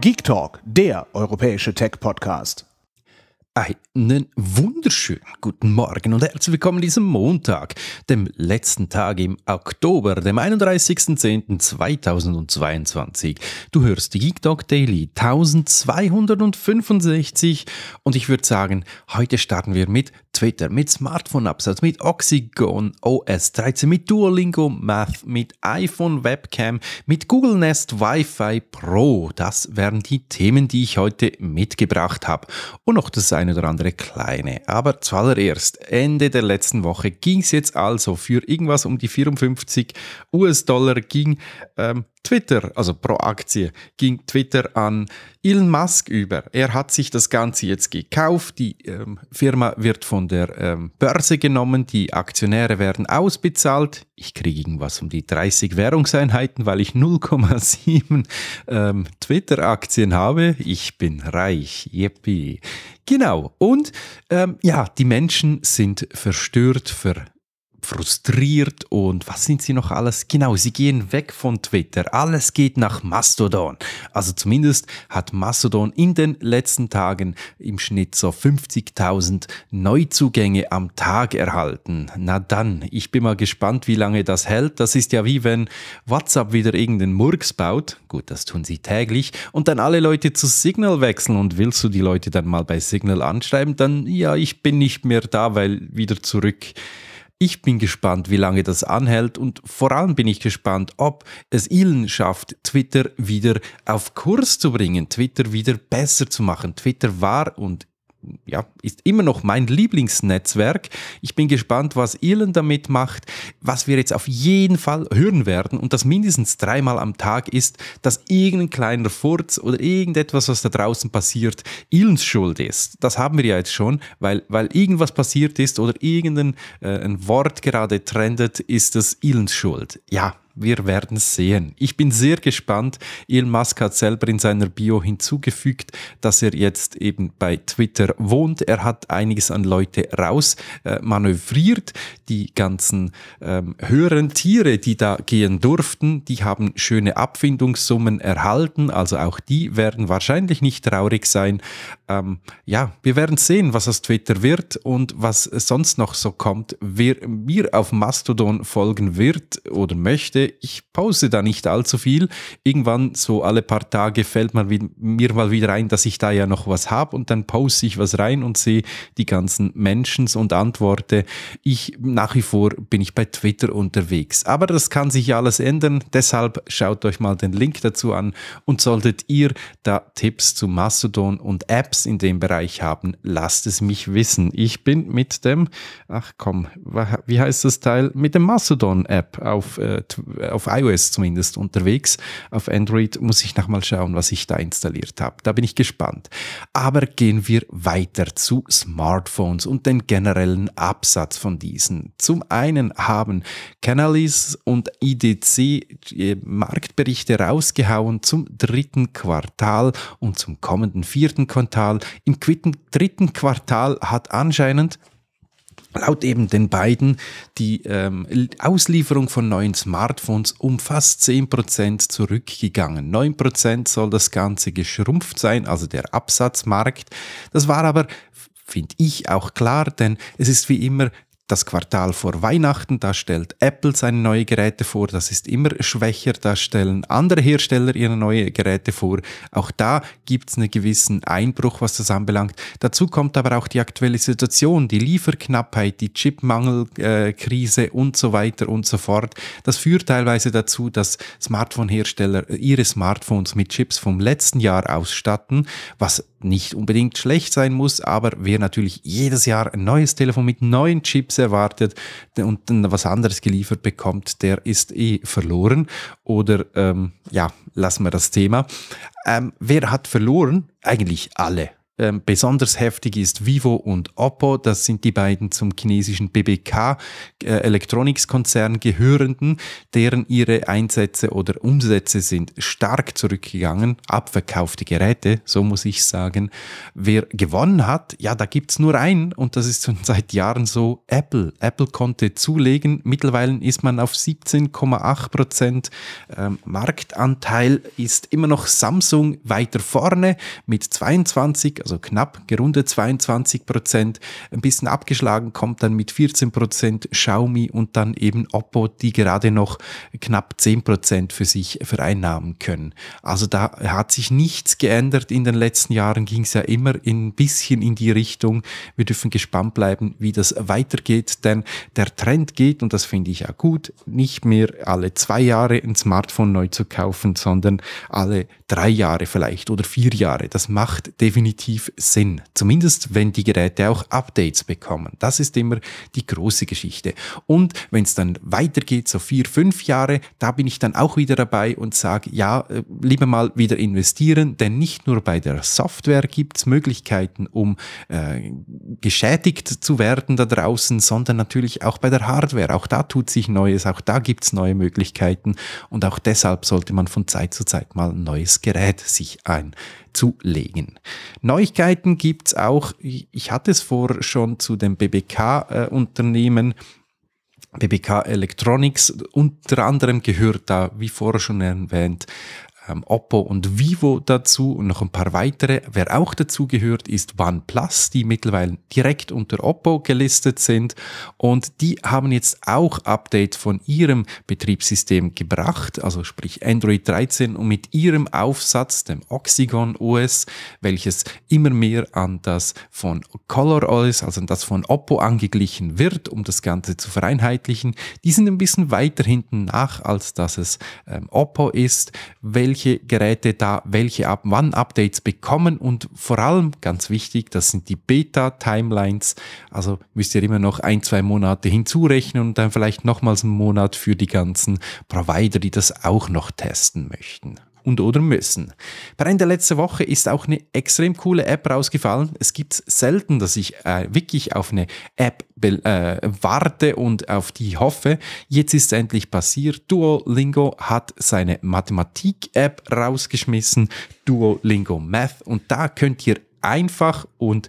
Geek Talk, der europäische Tech-Podcast. Einen wunderschönen guten Morgen und herzlich willkommen diesem Montag, dem letzten Tag im Oktober, dem 31.10.2022. Du hörst Geek Talk Daily 1265 und ich würde sagen, heute starten wir mit Twitter, mit smartphone absatz mit Oxygon OS 13, mit Duolingo Math, mit iPhone Webcam, mit Google Nest Wi-Fi Pro. Das wären die Themen, die ich heute mitgebracht habe. Und noch das eine oder andere kleine. Aber zuallererst, Ende der letzten Woche ging es jetzt also für irgendwas um die 54 US-Dollar, ging ähm, Twitter, also pro Aktie, ging Twitter an Elon Musk über. Er hat sich das Ganze jetzt gekauft. Die ähm, Firma wird von der ähm, Börse genommen. Die Aktionäre werden ausbezahlt. Ich kriege irgendwas um die 30 Währungseinheiten, weil ich 0,7 ähm, Twitter-Aktien habe. Ich bin reich. Yippie. Genau. Und ähm, ja, die Menschen sind verstört, ver frustriert und was sind sie noch alles? Genau, sie gehen weg von Twitter. Alles geht nach Mastodon. Also zumindest hat Mastodon in den letzten Tagen im Schnitt so 50.000 Neuzugänge am Tag erhalten. Na dann, ich bin mal gespannt, wie lange das hält. Das ist ja wie wenn WhatsApp wieder irgendeinen Murks baut. Gut, das tun sie täglich. Und dann alle Leute zu Signal wechseln. Und willst du die Leute dann mal bei Signal anschreiben? Dann, ja, ich bin nicht mehr da, weil wieder zurück. Ich bin gespannt, wie lange das anhält und vor allem bin ich gespannt, ob es Ihnen schafft, Twitter wieder auf Kurs zu bringen, Twitter wieder besser zu machen. Twitter war und ja, ist immer noch mein Lieblingsnetzwerk. Ich bin gespannt, was Irland damit macht. Was wir jetzt auf jeden Fall hören werden und das mindestens dreimal am Tag ist, dass irgendein kleiner Furz oder irgendetwas, was da draußen passiert, Irlands Schuld ist. Das haben wir ja jetzt schon, weil, weil irgendwas passiert ist oder irgendein äh, ein Wort gerade trendet, ist das Irlands Schuld. Ja, wir werden sehen. Ich bin sehr gespannt. Elon Musk hat selber in seiner Bio hinzugefügt, dass er jetzt eben bei Twitter wohnt. Er hat einiges an Leute raus äh, manövriert. Die ganzen ähm, höheren Tiere, die da gehen durften, die haben schöne Abfindungssummen erhalten. Also auch die werden wahrscheinlich nicht traurig sein. Ähm, ja, wir werden sehen, was aus Twitter wird und was sonst noch so kommt. Wer mir auf Mastodon folgen wird oder möchte, ich pause da nicht allzu viel. Irgendwann so alle paar Tage fällt mal mir mal wieder ein, dass ich da ja noch was habe und dann pause ich was rein und sehe die ganzen Menschen und antworte. Ich nach wie vor bin ich bei Twitter unterwegs. Aber das kann sich alles ändern. Deshalb schaut euch mal den Link dazu an und solltet ihr da Tipps zu Mastodon und Apps in dem Bereich haben, lasst es mich wissen. Ich bin mit dem, ach komm, wie heißt das Teil? Mit dem Mastodon-App auf äh, auf iOS zumindest unterwegs. Auf Android muss ich nochmal schauen, was ich da installiert habe. Da bin ich gespannt. Aber gehen wir weiter zu Smartphones und den generellen Absatz von diesen. Zum einen haben Canalys und IDC äh, Marktberichte rausgehauen zum dritten Quartal und zum kommenden vierten Quartal. Im dritten Quartal hat anscheinend Laut eben den beiden, die ähm, Auslieferung von neuen Smartphones um fast 10% zurückgegangen. 9% soll das Ganze geschrumpft sein, also der Absatzmarkt. Das war aber, finde ich, auch klar, denn es ist wie immer das Quartal vor Weihnachten, da stellt Apple seine neuen Geräte vor, das ist immer schwächer, da stellen andere Hersteller ihre neuen Geräte vor. Auch da gibt es einen gewissen Einbruch, was das anbelangt. Dazu kommt aber auch die aktuelle Situation, die Lieferknappheit, die Chipmangelkrise äh, und so weiter und so fort. Das führt teilweise dazu, dass Smartphone-Hersteller ihre Smartphones mit Chips vom letzten Jahr ausstatten, was nicht unbedingt schlecht sein muss, aber wer natürlich jedes Jahr ein neues Telefon mit neuen Chips erwartet und dann was anderes geliefert bekommt, der ist eh verloren. Oder ähm, ja, lassen wir das Thema. Ähm, wer hat verloren? Eigentlich alle ähm, besonders heftig ist Vivo und Oppo. Das sind die beiden zum chinesischen BBK äh, elektronics gehörenden, deren ihre Einsätze oder Umsätze sind stark zurückgegangen. Abverkaufte Geräte, so muss ich sagen. Wer gewonnen hat, ja, da gibt es nur einen und das ist schon seit Jahren so Apple. Apple konnte zulegen. Mittlerweile ist man auf 17,8 Prozent ähm, Marktanteil, ist immer noch Samsung weiter vorne mit 22 also knapp gerundet 22 Prozent. Ein bisschen abgeschlagen kommt dann mit 14 Prozent Xiaomi und dann eben Oppo, die gerade noch knapp 10 Prozent für sich vereinnahmen können. Also da hat sich nichts geändert. In den letzten Jahren ging es ja immer ein bisschen in die Richtung. Wir dürfen gespannt bleiben, wie das weitergeht, denn der Trend geht, und das finde ich ja gut, nicht mehr alle zwei Jahre ein Smartphone neu zu kaufen, sondern alle drei Jahre vielleicht oder vier Jahre. Das macht definitiv definitiv Sinn. Zumindest, wenn die Geräte auch Updates bekommen. Das ist immer die große Geschichte. Und wenn es dann weitergeht, so vier, fünf Jahre, da bin ich dann auch wieder dabei und sage, ja, äh, lieber mal wieder investieren, denn nicht nur bei der Software gibt es Möglichkeiten, um äh, geschädigt zu werden da draußen, sondern natürlich auch bei der Hardware. Auch da tut sich Neues, auch da gibt es neue Möglichkeiten und auch deshalb sollte man von Zeit zu Zeit mal ein neues Gerät sich ein zu legen. Neuigkeiten gibt's auch, ich hatte es vor schon zu dem BBK-Unternehmen, äh, BBK Electronics unter anderem gehört da, wie vorher schon erwähnt, ähm, Oppo und Vivo dazu und noch ein paar weitere. Wer auch dazu gehört, ist OnePlus, die mittlerweile direkt unter Oppo gelistet sind und die haben jetzt auch Update von ihrem Betriebssystem gebracht, also sprich Android 13 und mit ihrem Aufsatz, dem Oxygon OS, welches immer mehr an das von Color OS, also an das von Oppo angeglichen wird, um das Ganze zu vereinheitlichen. Die sind ein bisschen weiter hinten nach, als dass es ähm, Oppo ist, welches welche Geräte da welche ab wann Updates bekommen und vor allem ganz wichtig, das sind die Beta-Timelines. Also müsst ihr immer noch ein, zwei Monate hinzurechnen und dann vielleicht nochmals einen Monat für die ganzen Provider, die das auch noch testen möchten und oder müssen. Per Ende letzter Woche ist auch eine extrem coole App rausgefallen. Es gibt selten, dass ich äh, wirklich auf eine App äh, warte und auf die hoffe. Jetzt ist endlich passiert. Duolingo hat seine Mathematik-App rausgeschmissen, Duolingo Math, und da könnt ihr einfach und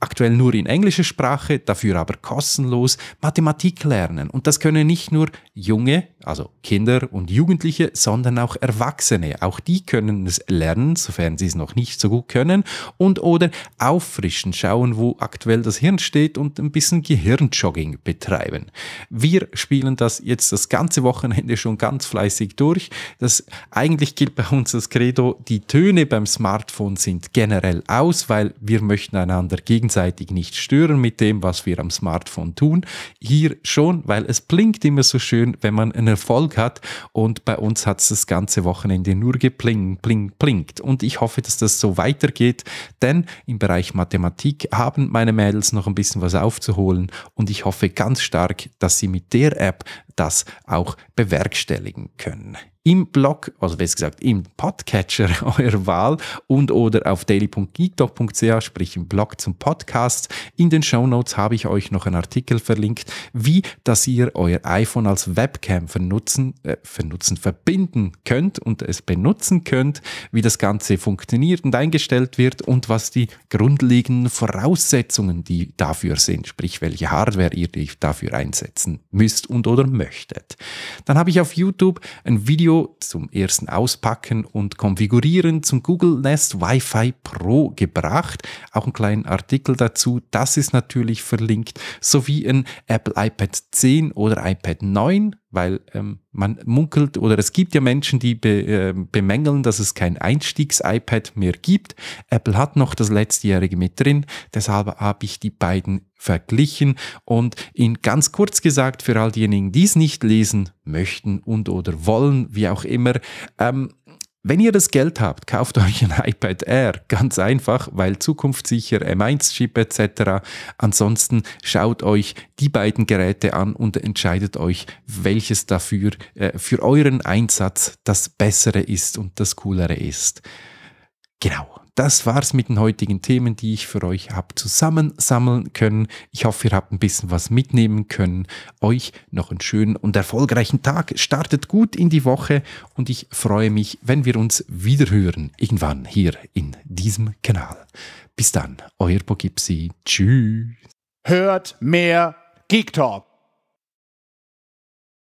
aktuell nur in englischer Sprache, dafür aber kostenlos Mathematik lernen. Und das können nicht nur junge, also Kinder und Jugendliche, sondern auch Erwachsene. Auch die können es lernen, sofern sie es noch nicht so gut können. Und oder auffrischen, schauen, wo aktuell das Hirn steht und ein bisschen Gehirnjogging betreiben. Wir spielen das jetzt das ganze Wochenende schon ganz fleißig durch. Das eigentlich gilt bei uns das Credo, die Töne beim Smartphone sind generell aus, weil wir möchten einander gegen gegenseitig nicht stören mit dem, was wir am Smartphone tun. Hier schon, weil es blinkt immer so schön, wenn man einen Erfolg hat. Und bei uns hat es das ganze Wochenende nur gepling, bling, blinkt. Und ich hoffe, dass das so weitergeht, denn im Bereich Mathematik haben meine Mädels noch ein bisschen was aufzuholen. Und ich hoffe ganz stark, dass sie mit der App das auch bewerkstelligen können im Blog, also besser gesagt im Podcatcher eurer Wahl und oder auf daily.geektalk.ch, sprich im Blog zum Podcast. In den Show Notes habe ich euch noch einen Artikel verlinkt, wie dass ihr euer iPhone als Webcam vernutzen, äh, vernutzen, verbinden könnt und es benutzen könnt, wie das Ganze funktioniert und eingestellt wird und was die grundlegenden Voraussetzungen die dafür sind, sprich welche Hardware ihr dafür einsetzen müsst und oder möchtet. Dann habe ich auf YouTube ein Video Video zum ersten Auspacken und Konfigurieren zum Google Nest Wi-Fi Pro gebracht. Auch einen kleinen Artikel dazu, das ist natürlich verlinkt, sowie ein Apple iPad 10 oder iPad 9 weil ähm, man munkelt oder es gibt ja Menschen, die be, äh, bemängeln, dass es kein Einstiegs-iPad mehr gibt. Apple hat noch das letztjährige mit drin, deshalb habe ich die beiden verglichen und in ganz kurz gesagt, für all diejenigen, die es nicht lesen möchten und oder wollen, wie auch immer, ähm, wenn ihr das Geld habt, kauft euch ein iPad Air. Ganz einfach, weil zukunftssicher, M1-Chip etc. Ansonsten schaut euch die beiden Geräte an und entscheidet euch, welches dafür äh, für euren Einsatz das bessere ist und das coolere ist. Genau, das war's mit den heutigen Themen, die ich für euch habe zusammen sammeln können. Ich hoffe, ihr habt ein bisschen was mitnehmen können. Euch noch einen schönen und erfolgreichen Tag. Startet gut in die Woche und ich freue mich, wenn wir uns wiederhören. Irgendwann hier in diesem Kanal. Bis dann, euer Bogipsi. Tschüss. Hört mehr Geek Talk.